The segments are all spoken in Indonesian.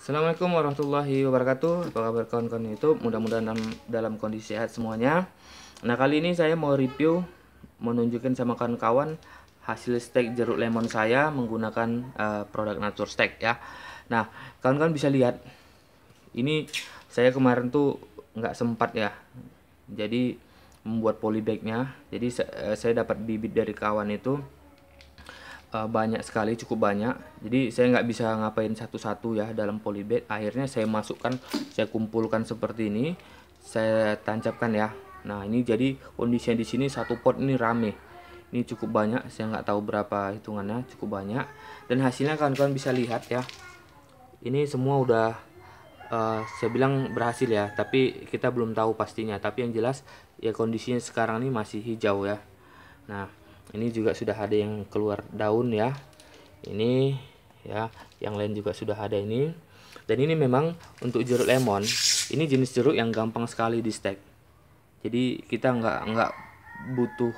Assalamualaikum warahmatullahi wabarakatuh Apa kabar kawan-kawan Youtube Mudah-mudahan dalam, dalam kondisi sehat semuanya Nah kali ini saya mau review menunjukkan sama kawan-kawan Hasil steak jeruk lemon saya Menggunakan uh, produk nature steak ya Nah kawan-kawan bisa lihat Ini saya kemarin tuh nggak sempat ya Jadi membuat polybagnya Jadi eh, saya dapat bibit dari kawan itu uh, banyak sekali cukup banyak jadi saya nggak bisa ngapain satu-satu ya dalam polybag akhirnya saya masukkan saya kumpulkan seperti ini saya tancapkan ya nah ini jadi kondisinya di sini satu pot ini rame ini cukup banyak saya nggak tahu berapa hitungannya cukup banyak dan hasilnya kawan-kawan bisa lihat ya ini semua udah uh, saya bilang berhasil ya tapi kita belum tahu pastinya tapi yang jelas ya kondisinya sekarang ini masih hijau ya nah ini juga sudah ada yang keluar daun ya ini ya yang lain juga sudah ada ini dan ini memang untuk jeruk lemon ini jenis jeruk yang gampang sekali di stek jadi kita nggak nggak butuh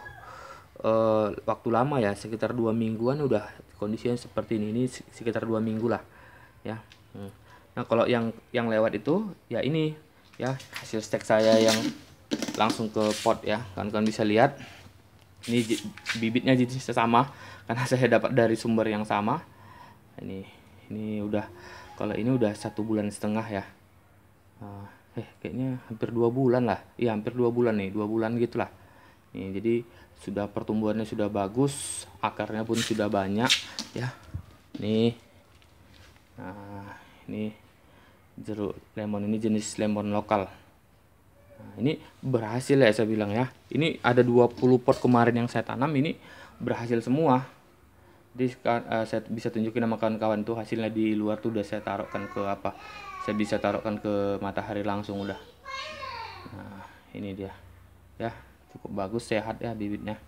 uh, waktu lama ya sekitar dua mingguan udah kondisinya seperti ini ini sekitar dua minggu lah ya hmm. nah kalau yang yang lewat itu ya ini ya hasil stek saya yang langsung ke pot ya kawan-kawan bisa lihat ini bibitnya jenisnya sesama karena saya dapat dari sumber yang sama ini ini udah kalau ini udah satu bulan setengah ya ah, eh kayaknya hampir dua bulan lah iya hampir dua bulan nih dua bulan gitulah ini jadi sudah pertumbuhannya sudah bagus akarnya pun sudah banyak ya Ini nah ini jeruk lemon ini jenis lemon lokal ini berhasil ya saya bilang ya ini ada 20 pot kemarin yang saya tanam ini berhasil semua jadi eh, saya bisa tunjukin sama kawan-kawan tuh hasilnya di luar tuh udah saya taruhkan ke apa saya bisa taruhkan ke matahari langsung udah nah ini dia ya cukup bagus sehat ya bibitnya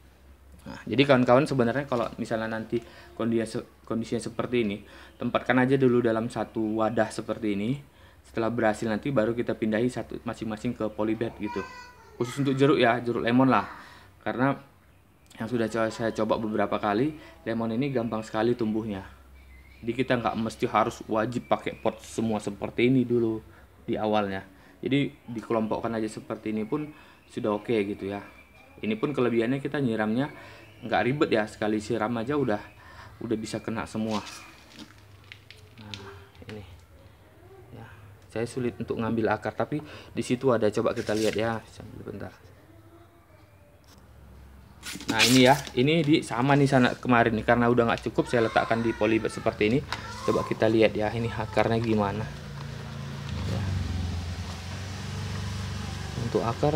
Nah, jadi kawan-kawan sebenarnya kalau misalnya nanti kondisi kondisinya seperti ini, tempatkan aja dulu dalam satu wadah seperti ini setelah berhasil nanti baru kita pindahi satu masing-masing ke polybag gitu khusus untuk jeruk ya jeruk lemon lah karena yang sudah saya coba beberapa kali lemon ini gampang sekali tumbuhnya jadi kita nggak mesti harus wajib pakai pot semua seperti ini dulu di awalnya jadi dikelompokkan aja seperti ini pun sudah oke okay gitu ya ini pun kelebihannya kita nyiramnya nggak ribet ya sekali siram aja udah udah bisa kena semua saya sulit untuk ngambil akar tapi di situ ada coba kita lihat ya sambil bentar nah ini ya ini di sama nih sana kemarin nih karena udah nggak cukup saya letakkan di polybag seperti ini coba kita lihat ya ini akarnya gimana ya. untuk akar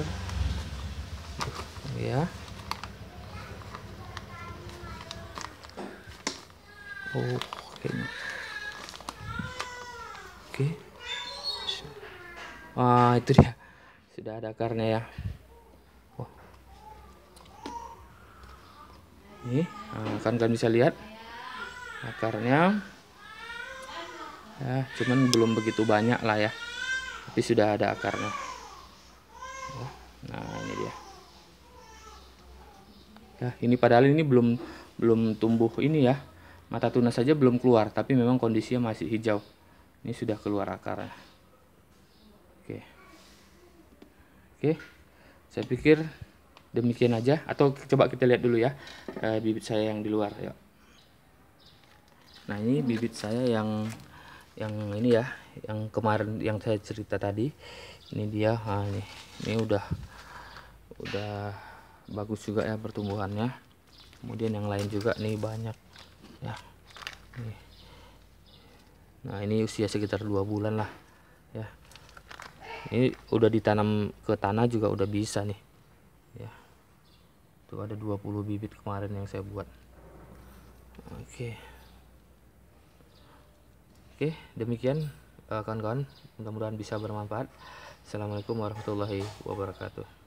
ya oh kayaknya oke okay. Wah itu dia sudah ada akarnya ya oh. ini nah, kan kalian bisa lihat akarnya ya cuman belum begitu banyak lah ya tapi sudah ada akarnya nah ini dia ya ini padahal ini belum belum tumbuh ini ya mata tunas saja belum keluar tapi memang kondisinya masih hijau ini sudah keluar akarnya Oke. Oke. Saya pikir demikian aja atau coba kita lihat dulu ya e, bibit saya yang di luar ya. Nah, ini bibit saya yang yang ini ya, yang kemarin yang saya cerita tadi. Ini dia. Nah, ini. Ini udah udah bagus juga ya pertumbuhannya. Kemudian yang lain juga nih banyak ya. Nah, ini usia sekitar dua bulan lah ya ini udah ditanam ke tanah juga udah bisa nih ya itu ada 20 bibit kemarin yang saya buat oke oke demikian eh, kawan-kawan mudah-mudahan bisa bermanfaat assalamualaikum warahmatullahi wabarakatuh